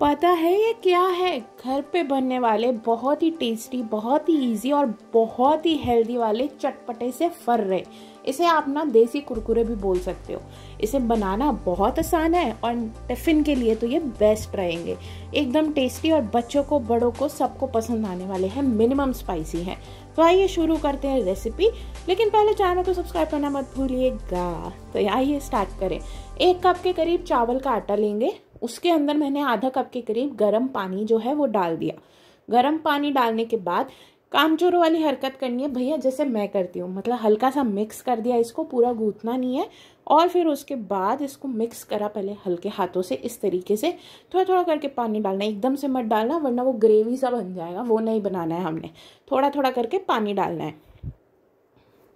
पता है ये क्या है घर पे बनने वाले बहुत ही टेस्टी बहुत ही इजी और बहुत ही हेल्दी वाले चटपटे से फर रहे इसे आप ना देसी कुरकुरे भी बोल सकते हो इसे बनाना बहुत आसान है और टिफ़िन के लिए तो ये बेस्ट रहेंगे एकदम टेस्टी और बच्चों को बड़ों को सबको पसंद आने वाले हैं मिनिमम स्पाइसी हैं तो आइए शुरू करते हैं रेसिपी लेकिन पहले चैनल को सब्सक्राइब करना मत भूलिएगा तो आइए स्टार्ट करें एक कप के करीब चावल का आटा लेंगे उसके अंदर मैंने आधा कप के करीब गर्म पानी जो है वो डाल दिया गर्म पानी डालने के बाद कामचोरों वाली हरकत करनी है भैया जैसे मैं करती हूँ मतलब हल्का सा मिक्स कर दिया इसको पूरा गूँथना नहीं है और फिर उसके बाद इसको मिक्स करा पहले हल्के हाथों से इस तरीके से थोड़ा थोड़ा करके पानी डालना एकदम से मत डालना वरना वो ग्रेवी सा बन जाएगा वो नहीं बनाना है हमने थोड़ा थोड़ा करके पानी डालना है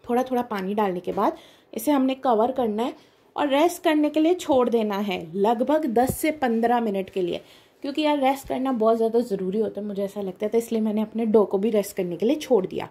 थोड़ा थोड़ा पानी डालने के बाद इसे हमने कवर करना है और रेस्ट करने के लिए छोड़ देना है लगभग दस से पंद्रह मिनट के लिए क्योंकि यार रेस्ट करना बहुत ज़्यादा ज़रूरी होता है मुझे ऐसा लगता है तो इसलिए मैंने अपने डो को भी रेस्ट करने के लिए छोड़ दिया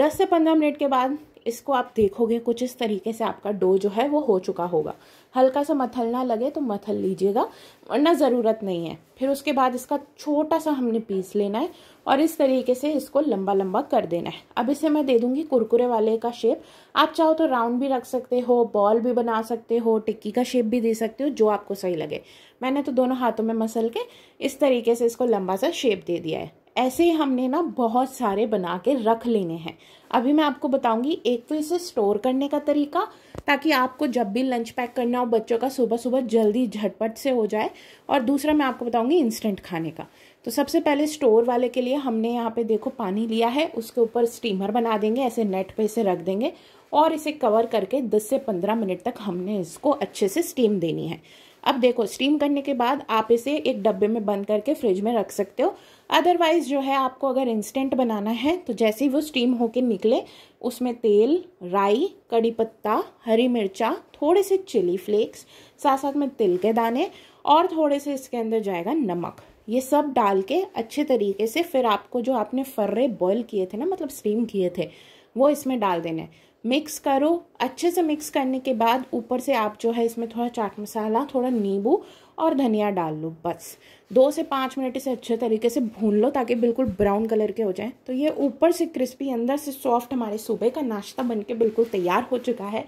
दस से पंद्रह मिनट के बाद इसको आप देखोगे कुछ इस तरीके से आपका डो जो है वो हो चुका होगा हल्का सा मथलना लगे तो मथल लीजिएगा वरना ज़रूरत नहीं है फिर उसके बाद इसका छोटा सा हमने पीस लेना है और इस तरीके से इसको लंबा लंबा कर देना है अब इसे मैं दे दूंगी कुरकुरे वाले का शेप आप चाहो तो राउंड भी रख सकते हो बॉल भी बना सकते हो टिक्की का शेप भी दे सकते हो जो आपको सही लगे मैंने तो दोनों हाथों में मसल के इस तरीके से इसको लंबा सा शेप दे दिया है ऐसे हमने ना बहुत सारे बना के रख लेने हैं अभी मैं आपको बताऊंगी एक तो इसे स्टोर करने का तरीका ताकि आपको जब भी लंच पैक करना हो बच्चों का सुबह सुबह जल्दी झटपट से हो जाए और दूसरा मैं आपको बताऊंगी इंस्टेंट खाने का तो सबसे पहले स्टोर वाले के लिए हमने यहाँ पे देखो पानी लिया है उसके ऊपर स्टीमर बना देंगे ऐसे नेट पे इसे रख देंगे और इसे कवर करके 10 से 15 मिनट तक हमने इसको अच्छे से स्टीम देनी है अब देखो स्टीम करने के बाद आप इसे एक डब्बे में बंद करके फ्रिज में रख सकते हो अदरवाइज़ जो है आपको अगर इंस्टेंट बनाना है तो जैसे ही वो स्टीम होके निकले उसमें तेल राई कड़ी पत्ता हरी मिर्चा थोड़े से चिली फ्लेक्स साथ साथ में तिल के दाने और थोड़े से इसके अंदर जाएगा नमक ये सब डाल के अच्छे तरीके से फिर आपको जो आपने फर्रे बॉयल किए थे ना मतलब स्टीम किए थे वो इसमें डाल देने मिक्स करो अच्छे से मिक्स करने के बाद ऊपर से आप जो है इसमें थोड़ा चाट मसाला थोड़ा नींबू और धनिया डाल लो बस दो से पाँच मिनट इसे अच्छे तरीके से भून लो ताकि बिल्कुल ब्राउन कलर के हो जाए तो ये ऊपर से क्रिस्पी अंदर से सॉफ्ट हमारे सुबह का नाश्ता बन के बिल्कुल तैयार हो चुका है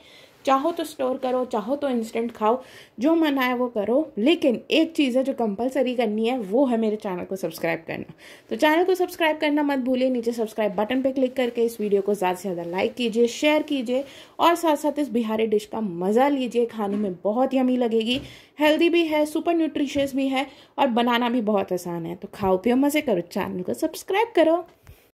चाहो तो स्टोर करो चाहो तो इंस्टेंट खाओ जो मन आए वो करो लेकिन एक चीज़ है जो कंपलसरी करनी है वो है मेरे चैनल को सब्सक्राइब करना तो चैनल को सब्सक्राइब करना मत भूलिए नीचे सब्सक्राइब बटन पर क्लिक करके इस वीडियो को ज़्यादा से ज़्यादा लाइक कीजिए शेयर कीजिए और साथ साथ इस बिहारी डिश का मज़ा लीजिए खाने में बहुत यमी लगेगी हेल्दी भी है सुपर न्यूट्रिशियस भी है और बनाना भी बहुत आसान है तो खाओ पियो मज़े करो चैनल को सब्सक्राइब करो